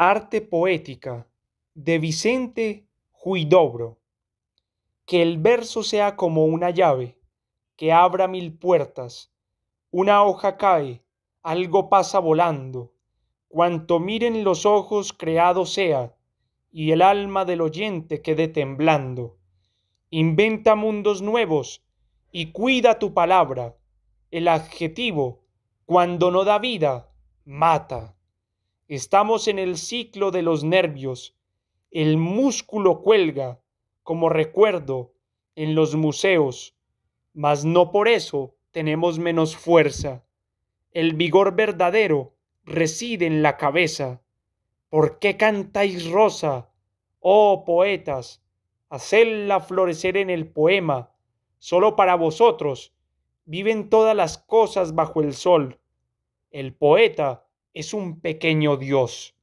Arte Poética de Vicente Juidobro. Que el verso sea como una llave, que abra mil puertas. Una hoja cae, algo pasa volando. Cuanto miren los ojos creado sea, y el alma del oyente quede temblando. Inventa mundos nuevos y cuida tu palabra. El adjetivo, cuando no da vida, mata. Estamos en el ciclo de los nervios. El músculo cuelga, como recuerdo, en los museos, mas no por eso tenemos menos fuerza. El vigor verdadero reside en la cabeza. ¿Por qué cantáis rosa? Oh poetas, hacedla florecer en el poema. Solo para vosotros viven todas las cosas bajo el sol. El poeta es un pequeño Dios